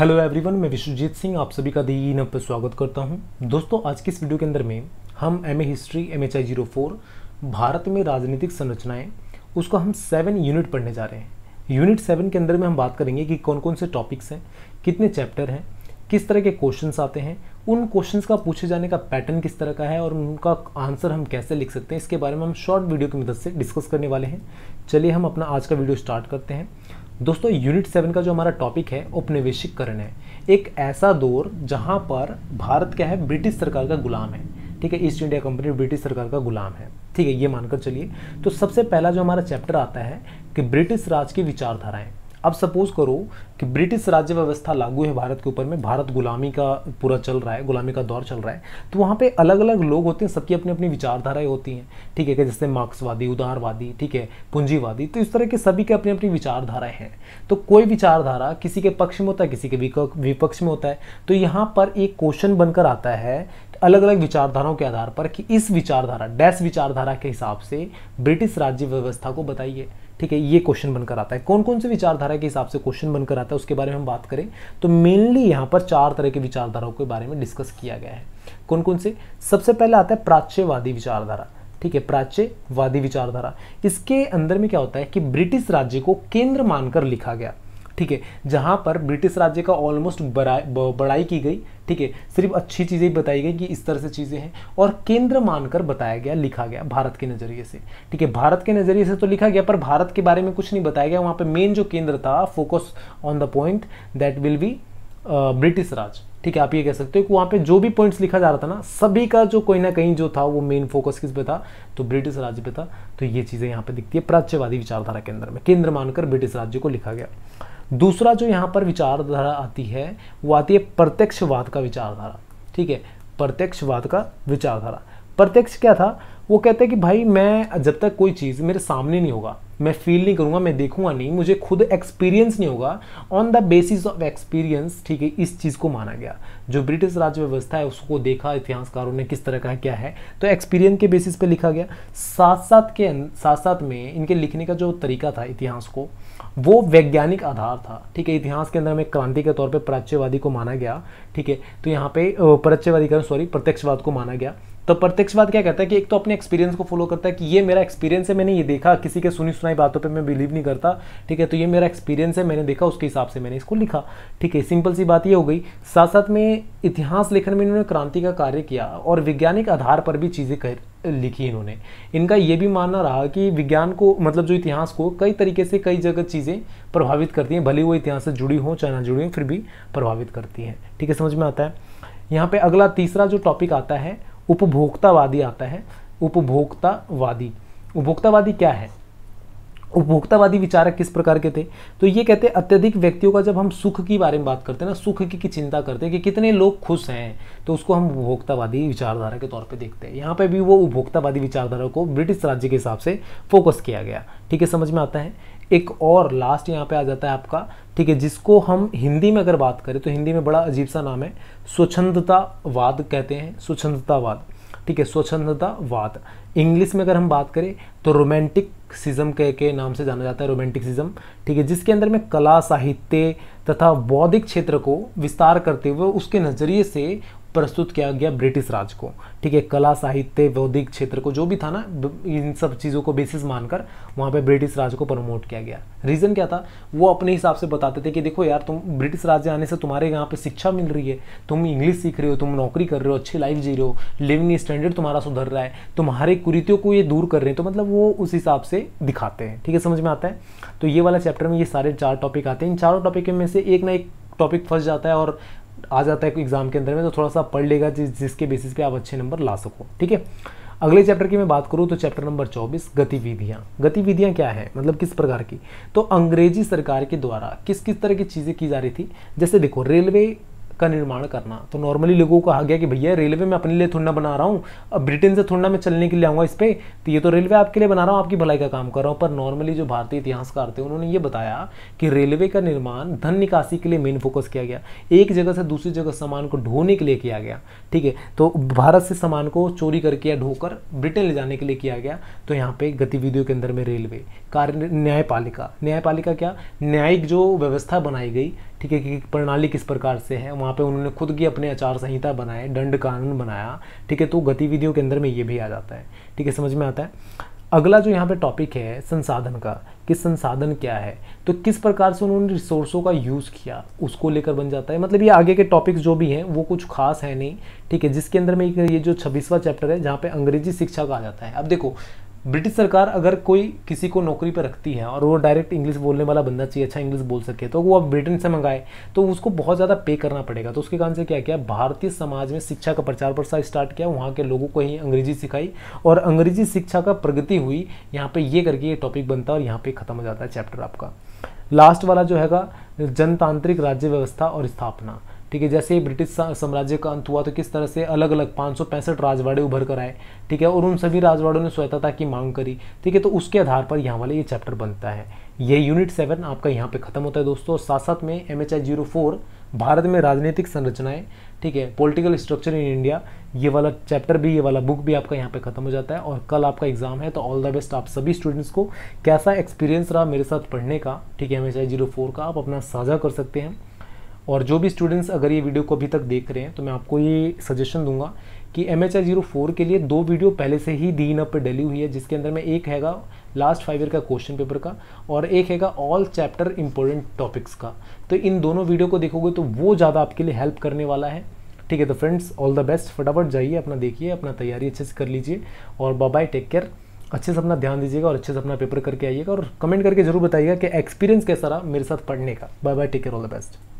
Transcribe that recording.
hello everyone मैं विश्वजीत सिंह आप सभी का दी नब पर स्वागत करता हूं दोस्तों आज की इस वीडियो के अंदर में हम M A history M H I zero four Bharat में राजनीतिक संरचनाएं उसका हम सेवन यूनिट पढ़ने जा रहे हैं यूनिट सेवन के अंदर में हम बात करेंगे कि कौन कौन से टॉपिक्स हैं कितने चैप्टर हैं किस तरह के क्वेश्चंस आते हैं उन क्वेश्चंस का पूछे जाने का पैटर्न किस तरह का है और उनका आंसर हम कैसे लिख सकते हैं इसके बारे में हम शॉर्ट वीडियो की मदद से डिस्कस करने वाले हैं चलिए हम अपना आज का वीडियो स्टार्ट करते हैं दोस्तों यूनिट सेवन का जो हमारा टॉपिक है उपनिवेशिककरण है एक ऐसा दौर जहाँ पर भारत क्या है ब्रिटिश सरकार का गुलाम है ठीक है ईस्ट इंडिया कंपनी ब्रिटिश सरकार का गुलाम है ठीक है ये मानकर चलिए तो सबसे पहला जो हमारा चैप्टर आता है कि ब्रिटिश राज की विचारधाराएं अब सपोज करो कि ब्रिटिश राज्य व्यवस्था लागू है भारत के ऊपर में भारत गुलामी का पूरा चल रहा है गुलामी का दौर चल रहा है तो वहाँ पे अलग अलग लोग होते हैं सबकी अपनी अपनी विचारधाराएं होती हैं ठीक है कि जैसे मार्क्सवादी उदारवादी ठीक है पूंजीवादी तो इस तरह के सभी के अपनी अपनी विचारधाराएं हैं तो कोई विचारधारा किसी के पक्ष में होता है किसी के विपक्ष में होता है तो यहाँ पर एक क्वेश्चन बनकर आता है अलग अलग विचारधाराओं के आधार पर कि इस विचारधारा डैश विचारधारा के हिसाब से ब्रिटिश राज्य व्यवस्था को बताइए ठीक है ये क्वेश्चन बनकर आता है कौन कौन से विचारधारा के हिसाब से क्वेश्चन बनकर आता है उसके बारे में हम बात करें तो मेनली यहाँ पर चार तरह के विचारधाराओं के बारे में डिस्कस किया गया है कौन कौन से सबसे पहले आता है प्राच्यवादी विचारधारा ठीक है प्राच्यवादी विचारधारा इसके अंदर में क्या होता है कि ब्रिटिश राज्य को केंद्र मानकर लिखा गया ठीक है जहाँ पर ब्रिटिश राज्य का ऑलमोस्ट बड़ाई की गई ठीक है सिर्फ अच्छी चीज़ें बताई गई कि इस तरह से चीज़ें हैं और केंद्र मानकर बताया गया लिखा गया भारत के नज़रिए से ठीक है भारत के नज़रिए से तो लिखा गया पर भारत के बारे में कुछ नहीं बताया गया वहाँ पर मेन जो केंद्र था focus on the point that will be British Raj ठीक है आप ये कह सकते हो कि वहाँ पे जो भी पॉइंट्स लिखा जा रहा था ना सभी का जो कहीं ना कहीं जो था वो मेन फोकस किस पे था तो ब्रिटिश राज्य पे था तो ये चीज़ें यहाँ पे दिखती है प्राच्यवादी विचारधारा के अंदर में केंद्र मानकर ब्रिटिश राज्य को लिखा गया दूसरा जो यहाँ पर विचारधारा आती है वो आती है प्रत्यक्षवाद का विचारधारा ठीक है प्रत्यक्षवाद का विचारधारा प्रत्यक्ष क्या था वो कहते हैं कि भाई मैं जब तक कोई चीज़ मेरे सामने नहीं होगा मैं फील नहीं करूँगा मैं देखूंगा नहीं मुझे खुद एक्सपीरियंस नहीं होगा on the basis of experience ठीक है इस चीज़ को माना गया जो ब्रिटिश राज्य व्यवस्था है उसको देखा इतिहासकारों ने किस तरह का क्या है तो एक्सपीरियंस के बेसिस पे लिखा गया साथ साथ के साथ साथ में इनके लिखने का जो तरीका था इतिहास को वो वैज्ञानिक आधार था ठीक है इतिहास के अंदर में क्रांति के तौर पर प्राच्यवादी को माना गया ठीक है तो यहाँ पे का सॉरी प्रत्यक्षवाद को माना गया तो प्रत्यक्षवाद क्या कहता है कि एक तो अपने एक्सपीरियंस को फॉलो करता है कि ये मेरा एक्सपीरियंस है मैंने ये देखा किसी के सुनी सुनाई बातों पर मैं बिलीव नहीं करता ठीक है तो ये मेरा एक्सपीरियंस है मैंने देखा उसके हिसाब से मैंने इसको लिखा ठीक है सिंपल सी बात ये हो गई साथ साथ में इतिहास लेखन में इन्होंने क्रांति का कार्य किया और वैज्ञानिक आधार पर भी चीज़ें कह लिखी इन्होंने इनका ये भी मानना रहा कि विज्ञान को मतलब जो इतिहास को कई तरीके से कई जगह चीज़ें प्रभावित करती हैं भले वो इतिहास से जुड़ी हों चाहे ना जुड़ी हों फिर भी प्रभावित करती हैं ठीक है समझ में आता है यहाँ पे अगला तीसरा जो टॉपिक आता है उपभोक्तावादी आता है उपभोक्तावादी उपभोक्तावादी क्या है उपभोक्तावादी विचारक किस प्रकार के थे तो ये कहते हैं अत्यधिक व्यक्तियों का जब हम सुख के बारे में बात करते हैं ना सुख की, की चिंता करते हैं कि कितने लोग खुश हैं तो उसको हम उपभोक्तावादी विचारधारा के तौर पे देखते हैं यहाँ पे भी वो उपभोक्तावादी विचारधारा को ब्रिटिश राज्य के हिसाब से फोकस किया गया ठीक है समझ में आता है एक और लास्ट यहाँ पे आ जाता है आपका ठीक है जिसको हम हिंदी में अगर बात करें तो हिंदी में बड़ा अजीब सा नाम है स्वच्छंदतावाद कहते हैं स्वच्छंदतावाद ठीक है स्वच्छंदतावाद इंग्लिश में अगर हम बात करें तो रोमांटिक सिज्म के, के नाम से जाना जाता है रोमांटिक सिज्म ठीक है जिसके अंदर में कला साहित्य तथा बौद्धिक क्षेत्र को विस्तार करते हुए उसके नज़रिए से प्रस्तुत किया गया ब्रिटिश राज को ठीक है कला साहित्य बौद्धिक क्षेत्र को जो भी था ना इन सब चीज़ों को बेसिस मानकर वहाँ पे ब्रिटिश राज को प्रमोट किया गया रीज़न क्या था वो अपने हिसाब से बताते थे कि देखो यार तुम ब्रिटिश राज्य आने से तुम्हारे यहाँ पे शिक्षा मिल रही है तुम इंग्लिश सीख रहे हो तुम नौकरी कर रहे हो अच्छी लाइफ जी रहे हो लिविंग स्टैंडर्ड तुम्हारा सुधर रहा है तुम्हारे कुरीतियों को ये दूर कर रहे हैं तो मतलब वो उस हिसाब से दिखाते हैं ठीक है समझ में आता है तो ये वाला चैप्टर में ये सारे चार टॉपिक आते हैं इन चारों टॉपिक में से एक ना एक टॉपिक फंस जाता है और आ जाता है एग्ज़ाम के अंदर में तो थोड़ा सा पढ़ लेगा जिस जिसके बेसिस पे आप अच्छे नंबर ला सको ठीक है अगले चैप्टर की मैं बात करूँ तो चैप्टर नंबर 24 गतिविधियाँ गतिविधियाँ क्या है मतलब किस प्रकार की तो अंग्रेजी सरकार के द्वारा किस किस तरह की चीज़ें की जा रही थी जैसे देखो रेलवे का निर्माण करना तो नॉर्मली लोगों को कहा गया कि भैया रेलवे मैं अपने लिए थोड़ा बना रहा हूँ अब ब्रिटेन से थोड़ा मैं चलने के लिए आऊँगा इस पर तो ये तो रेलवे आपके लिए बना रहा हूँ आपकी भलाई का काम कर रहा हूँ पर नॉर्मली जो भारतीय इतिहासकार थे उन्होंने ये बताया कि रेलवे का निर्माण धन निकासी के लिए मेन फोकस किया गया एक जगह से दूसरी जगह सामान को ढोने के लिए किया गया ठीक है तो भारत से सामान को चोरी करके या ढोकर ब्रिटेन ले जाने के लिए किया गया तो यहाँ पे गतिविधियों के अंदर में रेलवे कार्य न्यायपालिका न्यायपालिका क्या न्यायिक जो व्यवस्था बनाई गई ठीक है कि प्रणाली किस प्रकार से है वहाँ पे उन्होंने खुद की अपने आचार संहिता बनाए दंड कानून बनाया ठीक है तो गतिविधियों के अंदर में ये भी आ जाता है ठीक है समझ में आता है अगला जो यहाँ पे टॉपिक है संसाधन का कि संसाधन क्या है तो किस प्रकार से उन्होंने रिसोर्सों का यूज़ किया उसको लेकर बन जाता है मतलब ये आगे के टॉपिक्स जो भी हैं वो कुछ खास है नहीं ठीक है जिसके अंदर में ये जो छब्बीसवां चैप्टर है जहाँ पे अंग्रेजी शिक्षा का आ जाता है अब देखो ब्रिटिश सरकार अगर कोई किसी को नौकरी पर रखती है और वो डायरेक्ट इंग्लिश बोलने वाला बंदा चाहिए अच्छा इंग्लिश बोल सके तो वो अब ब्रिटेन से मंगाए तो उसको बहुत ज़्यादा पे करना पड़ेगा तो उसके कारण से क्या किया भारतीय समाज में शिक्षा का प्रचार प्रसार स्टार्ट किया वहाँ के लोगों को ही अंग्रेजी सिखाई और अंग्रेजी शिक्षा का प्रगति हुई यहाँ पर ये करके ये टॉपिक बनता है और यहाँ पर खत्म हो जाता है चैप्टर आपका लास्ट वाला जो हैगा जनतांत्रिक राज्य व्यवस्था और स्थापना ठीक है जैसे ही ब्रिटिश साम्राज्य का अंत हुआ तो किस तरह से अलग अलग पाँच राजवाड़े उभर कर आए ठीक है और उन सभी राजवाड़ों ने स्वतंत्रता की मांग करी ठीक है तो उसके आधार पर यहाँ वाले ये चैप्टर बनता है ये यूनिट सेवन आपका यहाँ पे खत्म होता है दोस्तों साथ साथ में M H I zero four Bharat में राजनीतिक संरचनाएं ठीक है पॉलिटिकल स्ट्रक्चर इन इंडिया ये वाला चैप्टर भी ये वाला बुक भी आपका यहाँ पे खत्म हो जाता है और कल आपका एग्जाम है तो ऑल द बेस्ट आप सभी स्टूडेंट्स को कैसा एक्सपीरियंस रहा मेरे साथ पढ़ने का ठीक है M H I zero four का आप अपना साझा कर सकते हैं और जो भी स्टूडेंट्स अगर ये वीडियो को अभी तक देख रहे हैं तो मैं आपको ये सजेशन दूंगा कि M H I zero four के लिए दो वीडियो पहले से ही दीन अप पर डली हुई है जिसके अंदर में एक हैगा लास्ट फाइव ईयर का क्वेश्चन पेपर का और एक हैगा ऑल चैप्टर इंपॉर्टेंट टॉपिक्स का तो इन दोनों वीडियो को देखोगे तो वो ज़्यादा आपके लिए हेल्प करने वाला है ठीक है तो फ्रेंड्स ऑल द बेस्ट फटाफट जाइए अपना देखिए अपना तैयारी अच्छे से कर लीजिए और बाय टेक केयर अच्छे से अपना ध्यान दीजिएगा और अच्छे से अपना पेपर करके आइएगा और कमेंट करके जरूर बताइएगा कि एक्सपीरियंस कैसा रहा मेरे साथ पढ़ने का bye bye take care all the best